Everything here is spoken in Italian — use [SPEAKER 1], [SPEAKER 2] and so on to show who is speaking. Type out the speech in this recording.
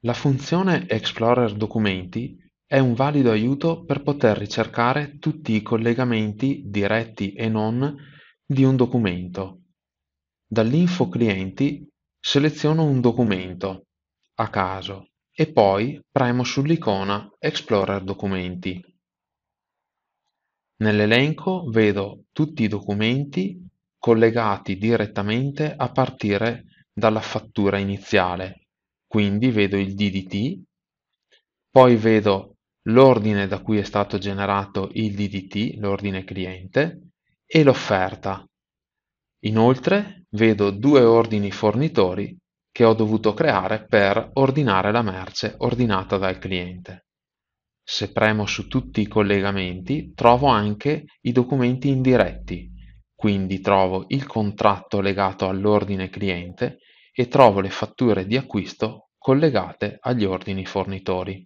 [SPEAKER 1] La funzione Explorer documenti è un valido aiuto per poter ricercare tutti i collegamenti, diretti e non, di un documento. Dall'info clienti seleziono un documento, a caso, e poi premo sull'icona Explorer documenti. Nell'elenco vedo tutti i documenti collegati direttamente a partire dalla fattura iniziale. Quindi vedo il DDT, poi vedo l'ordine da cui è stato generato il DDT, l'ordine cliente, e l'offerta. Inoltre vedo due ordini fornitori che ho dovuto creare per ordinare la merce ordinata dal cliente. Se premo su tutti i collegamenti trovo anche i documenti indiretti, quindi trovo il contratto legato all'ordine cliente e trovo le fatture di acquisto collegate agli ordini fornitori.